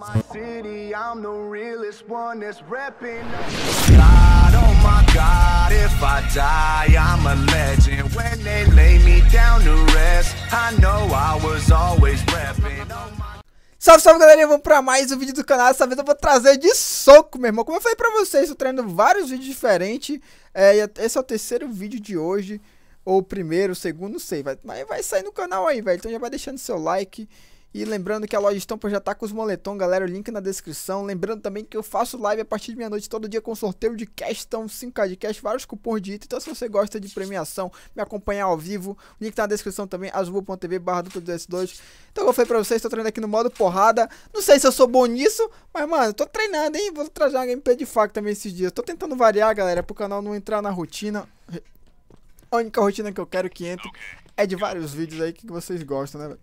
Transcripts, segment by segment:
my city, I'm the realest one that's repping. God, oh my God, if I die, I'm a legend. When they lay me down to rest, I know I was always repping. Oh salve, salve galerinha, eu vou pra mais um vídeo do canal, essa vez eu vou trazer de soco, meu irmão Como eu falei pra vocês, eu tô trazendo vários vídeos diferentes é, Esse é o terceiro vídeo de hoje Ou o primeiro, o segundo, não sei vai, Mas vai sair no canal aí, velho Então já vai deixando seu like e lembrando que a loja Estampa já tá com os moletom, galera, o link na descrição. Lembrando também que eu faço live a partir de meia-noite todo dia com sorteio de cash, então 5k de cash, vários cupons de item. Então se você gosta de premiação, me acompanhar ao vivo, o link tá na descrição também, azul.tv barra duplo S2. Então eu falei pra vocês, tô treinando aqui no modo porrada. Não sei se eu sou bom nisso, mas mano, tô treinando, hein? Vou trazer uma gameplay de faca também esses dias. Tô tentando variar, galera, pro canal não entrar na rotina. A única rotina que eu quero que entre é, é de vários vídeos aí que vocês gostam, né, velho?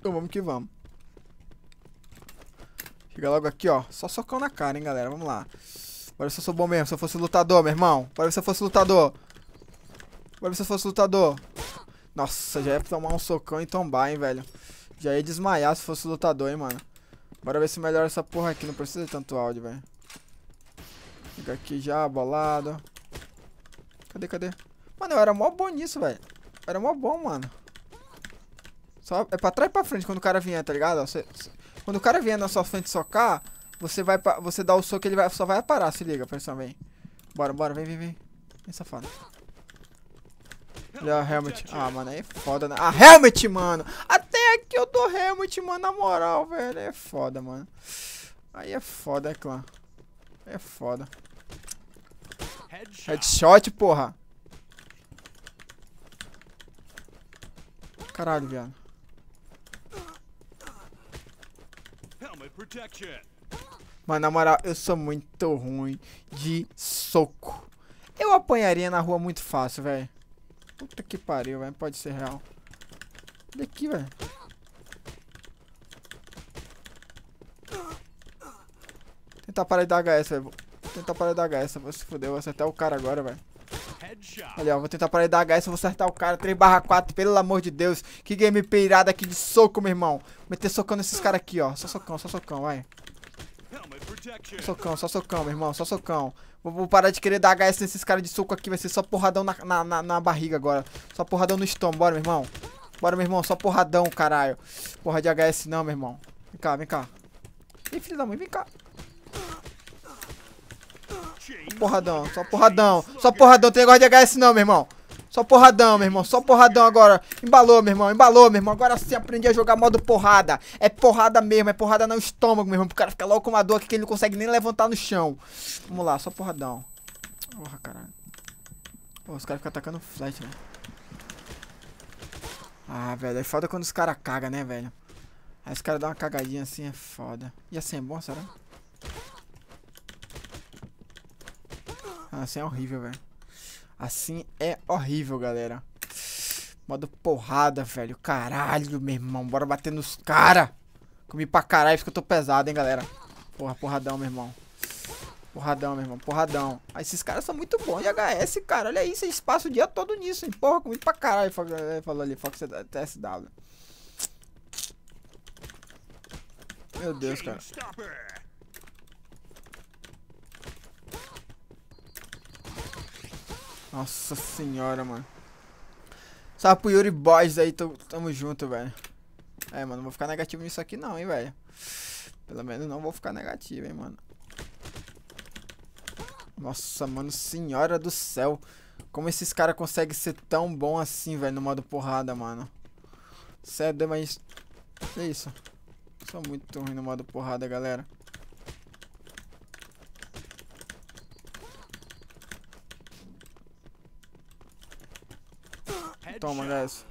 Então vamos que vamos. Chega logo aqui, ó. Só socão na cara, hein, galera. Vamos lá. Agora se eu sou bom mesmo. Se eu fosse lutador, meu irmão. Bora se eu fosse lutador. Bora se eu fosse lutador. Nossa, já ia tomar um socão e tombar, hein, velho. Já ia desmaiar se fosse lutador, hein, mano. Bora ver se melhora essa porra aqui. Não precisa de tanto áudio, velho. Fica aqui já, bolado. Cadê, cadê? Mano, eu era mó bom nisso, velho. Era mó bom, mano. Só é pra trás e pra frente quando o cara vier, tá ligado? Você, quando o cara vier na sua frente socar, você vai pra, você dá o soco ele vai, só vai parar, se liga, pessoal bem. Bora, bora, vem, vem, vem. Vem, safado. Olha a helmet. Ah, mano, aí é foda, né? A ah, helmet, mano! Até aqui eu tô helmet, mano, na moral, velho. É foda, mano. Aí é foda, é clã. É foda. Headshot, porra. Caralho, viado. Mas na moral, eu sou muito ruim de soco. Eu apanharia na rua muito fácil, velho. Puta que pariu, velho. Pode ser real. Olha aqui, velho. Tentar parar de dar HS, velho. Tentar parar de dar HS. Vou se fuder, vou acertar o cara agora, velho. Olha, vou tentar parar de dar HS, vou acertar o cara. 3 barra 4, pelo amor de Deus. Que game pirada aqui de soco, meu irmão. Vou meter socando esses caras aqui, ó. Só socão, só socão, vai. Socão, só socão, meu irmão, só socão. Vou, vou parar de querer dar HS nesses caras de soco aqui. Vai ser só porradão na, na, na, na barriga agora. Só porradão no estômago, bora, meu irmão. Bora, meu irmão, só porradão, caralho. Porra de HS não, meu irmão. Vem cá, vem cá. Ih, filho da mãe, vem cá. Porradão, só porradão. Só porradão, tem negócio de HS não, meu irmão. Só porradão, meu irmão. Só porradão agora. Embalou, meu irmão. Embalou, meu irmão. Agora sim aprendi a jogar modo porrada. É porrada mesmo. É porrada no estômago, meu irmão. O cara fica logo com uma dor aqui que ele não consegue nem levantar no chão. Vamos lá, só porradão. Porra, caralho. Pô, os caras ficam atacando flash, né? Ah, velho. É foda quando os caras cagam, né, velho? Aí os caras dão uma cagadinha assim, é foda. E assim é bom, será? Assim é horrível, velho. Assim é horrível, galera. Modo porrada, velho. Caralho, meu irmão. Bora bater nos cara. Comi pra caralho, porque eu tô pesado, hein, galera. Porra, porradão, meu irmão. Porradão, meu irmão. Porradão. Ah, esses caras são muito bons de HS, cara. Olha isso. Eles passam o dia todo nisso, hein. Porra, comi pra caralho. É, falou ali, Fox TSW. Meu Deus, cara. Nossa senhora, mano. Salve pro Yuri Boys aí, tamo junto, velho. É, mano, não vou ficar negativo nisso aqui não, hein, velho. Pelo menos não vou ficar negativo, hein, mano. Nossa, mano, senhora do céu. Como esses caras conseguem ser tão bom assim, velho, no modo porrada, mano. é demais, É isso. Sou muito ruim no modo porrada, galera. Toma, guys.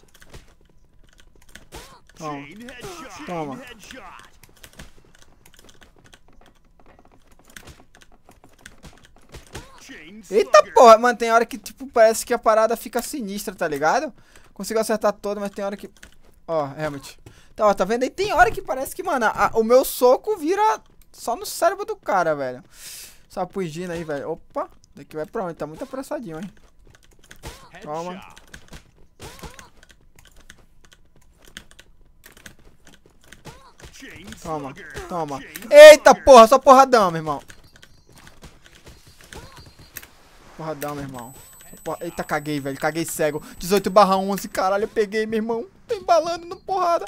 Toma. Toma. Eita porra, mano, tem hora que, tipo, parece que a parada fica sinistra, tá ligado? Consigo acertar todo, mas tem hora que... Ó, Helmut. Tá, ó, tá vendo? E tem hora que parece que, mano, a, o meu soco vira só no cérebro do cara, velho. Só pugindo aí, velho. Opa, daqui vai pra onde? Tá muito apressadinho, hein. Toma. Toma, toma. Eita porra, só porradão, meu irmão. Porradão, meu irmão. Porra... Eita, caguei, velho. Caguei cego. 18 barra 11, caralho, eu peguei, meu irmão. Tô embalando no porrada.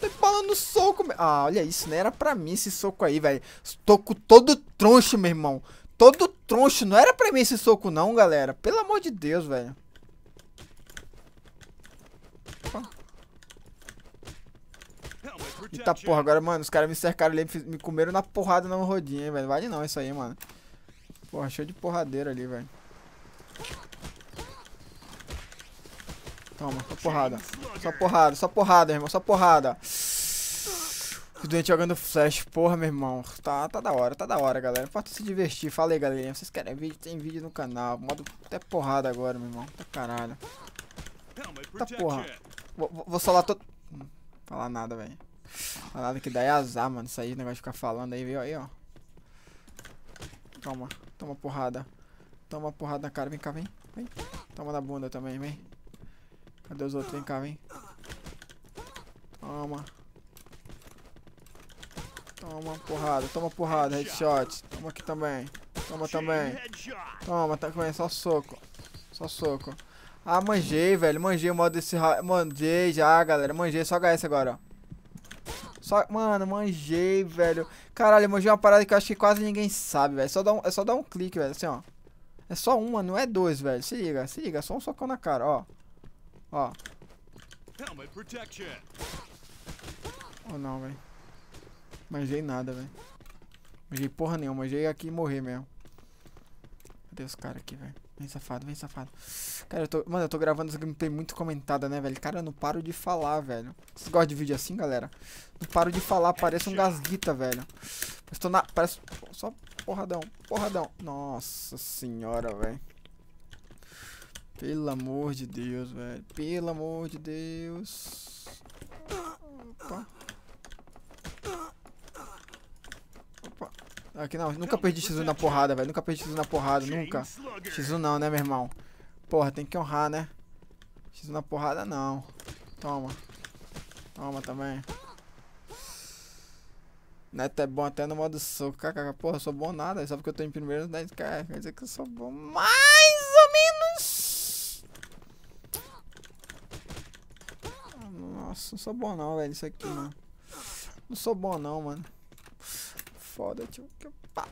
Tô embalando no soco, meu... Ah, olha isso, não né? Era pra mim esse soco aí, velho. Soco todo troncho, meu irmão. Todo troncho. Não era pra mim esse soco não, galera. Pelo amor de Deus, velho. Eita porra, agora, mano, os caras me cercaram ali, me comeram na porrada na rodinha, velho. Vale não isso aí, mano. Porra, cheio de porradeira ali, velho. Toma, só porrada. Só porrada, só porrada, irmão, só porrada. Os doente jogando flash, porra, meu irmão. Tá, tá da hora, tá da hora, galera. Pode se divertir. Fala aí, galerinha. Vocês querem vídeo? Tem vídeo no canal. Modo até porrada agora, meu irmão. Tá caralho. Tá porra. Vou, vou solar todo... Hum, falar nada, velho. Parada que dá é azar, mano. Isso aí, o negócio de ficar falando aí, viu? Aí, ó. Toma. Toma porrada. Toma porrada na cara. Vem cá, vem. Vem. Toma na bunda também, vem. Cadê os outros? Vem cá, vem. Toma. Toma porrada, toma porrada, headshot. Toma aqui também. Toma também. Toma, tá com só soco. Só soco. Ah, manjei, velho. Manjei o modo desse. Manjei já, galera. Manjei só HS agora, ó. Só, mano, manjei, velho. Caralho, manjei uma parada que eu acho que quase ninguém sabe, velho. É só dá um, é só dar um clique, velho, assim, ó. É só uma, não é dois, velho. Se liga, se liga. É só um socão na cara, ó. Ó. Oh, não, velho. Manjei nada, velho. Manjei porra nenhuma. Manjei aqui e morrer mesmo. Cadê os caras aqui, velho? Vem safado, vem safado. Cara, eu tô. Mano, eu tô gravando essa gameplay muito comentada, né, velho? Cara, eu não paro de falar, velho. Vocês gostam de vídeo assim, galera? Não paro de falar, parece um gasguita, velho. Mas tô na. Parece. Só porradão, porradão. Nossa senhora, velho. Pelo amor de Deus, velho. Pelo amor de Deus. Opa. Aqui não, nunca perdi X1 na é porrada, velho. Nunca perdi X1 na porrada, nunca. X1 não, né, meu irmão? Porra, tem que honrar, né? X1 na porrada não. Toma. Toma também. Neto é bom até no modo soco. Kkk, porra, eu sou bom nada. Só porque eu tô em primeiro 10k. Quer dizer que eu sou bom mais ou menos. Nossa, não sou bom não, velho. Isso aqui, mano. Não sou bom não, mano foda, tio. Pá,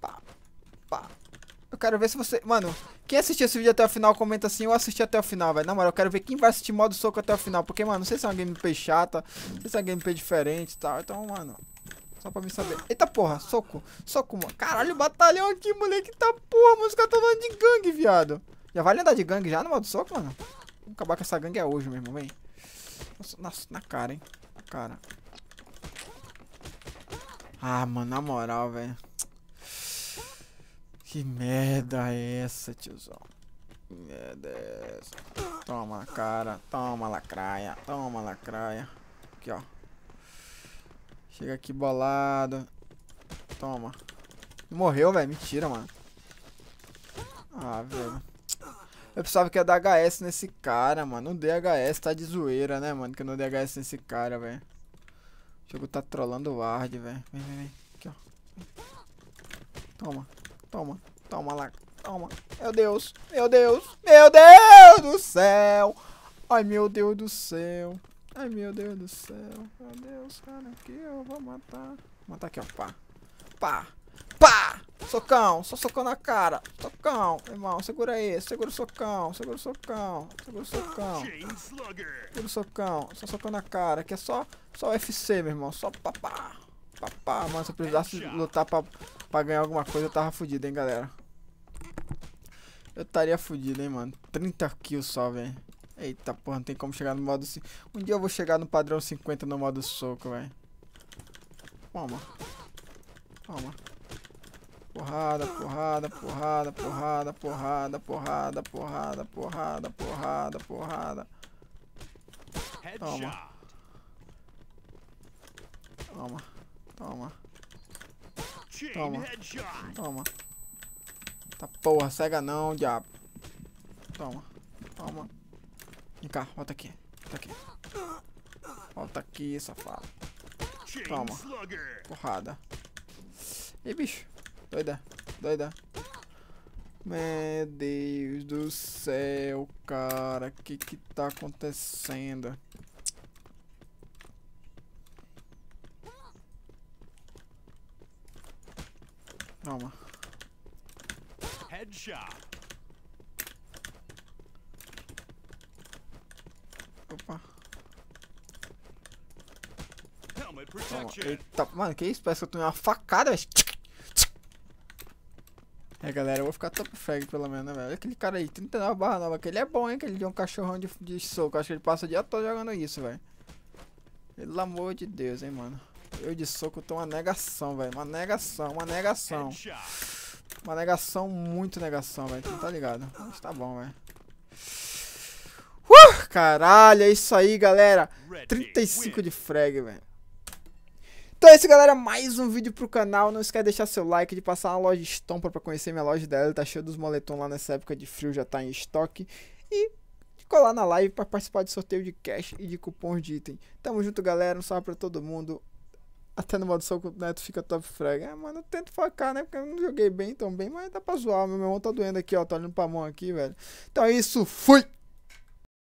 pá, pá. Eu quero ver se você... Mano, quem assistiu esse vídeo até o final, comenta assim, eu assisti até o final, velho. Na moral, eu quero ver quem vai assistir modo soco até o final. Porque, mano, não sei se é uma gameplay chata, não sei se é uma gameplay diferente e tal. Então, mano, só pra mim saber. Eita porra, soco, soco, mano. Caralho, o batalhão aqui, moleque, tá porra, mano. Os caras tão de gangue, viado. Já vale andar de gangue já no modo soco, mano? Vamos acabar com essa gangue é hoje, mesmo irmão, vem. Nossa, na cara, hein. Na cara. Ah, mano, na moral, velho. Que merda é essa, tiozão? Que merda é essa? Toma, cara. Toma, lacraia. Toma, lacraia. Aqui, ó. Chega aqui bolado. Toma. Morreu, velho. Mentira, mano. Ah, velho. Eu pensava que ia dar HS nesse cara, mano. Não dei HS, tá de zoeira, né, mano? Que eu não dei HS nesse cara, velho. O jogo tá trollando o Ward, velho. Vem, vem, vem. Aqui, ó. Toma, toma, toma lá. Toma. Meu Deus, meu Deus, meu Deus do céu. Ai, meu Deus do céu. Ai, meu Deus do céu. Meu Deus, cara, aqui eu vou matar. Vou matar aqui, ó. Pá, pá, pá. Socão, só socão na cara. Socão, irmão, segura aí. Segura o socão, segura o socão, segura o socão. Segura o socão, só socão na cara. Que é só, só UFC, meu irmão. Só papá. Papá, mano, se eu precisasse lutar pra, pra ganhar alguma coisa, eu tava fudido, hein, galera. Eu estaria fudido, hein, mano. 30 kills só, velho. Eita porra, não tem como chegar no modo... Um dia eu vou chegar no padrão 50 no modo soco, velho. Toma. Toma. Porrada, porrada, porrada, porrada, porrada, porrada, porrada, porrada, porrada, porrada. Toma. Toma. Toma. Toma. Toma. Tá porra, cega não, diabo. Toma. Toma. Vem cá, volta aqui. Volta aqui. Volta aqui, safado. Toma. Porrada. Ei, bicho. Doida, doida. Meu Deus do céu, cara. O que que tá acontecendo? Calma. Headshot. Opa. Calma. Eita, mano, que isso? Parece que eu tomei uma facada, velho. É, galera, eu vou ficar top frag pelo menos, né, velho? Aquele cara aí, 39 barra nova, aquele é bom, hein? Que ele deu um cachorrão de, de soco. Acho que ele passa o dia todo jogando isso, velho. Pelo amor de Deus, hein, mano. Eu de soco tô uma negação, velho. Uma negação, uma negação. Uma negação, muito negação, velho. Então, tá ligado. Mas tá bom, velho. Uh, caralho, é isso aí, galera. 35 de frag, velho. Então é isso, galera. Mais um vídeo pro canal. Não esquece de deixar seu like, de passar na loja Estompa pra conhecer minha loja dela. Tá cheio dos moletons lá nessa época de frio, já tá em estoque. E de colar na live pra participar de sorteio de cash e de cupons de item. Tamo junto, galera. Um salve pra todo mundo. Até no modo só o Neto fica top frag. Ah, mano, eu tento focar, né? Porque eu não joguei bem tão bem, mas dá pra zoar. Meu irmão tá doendo aqui, ó. Tá olhando pra mão aqui, velho. Então é isso. Fui!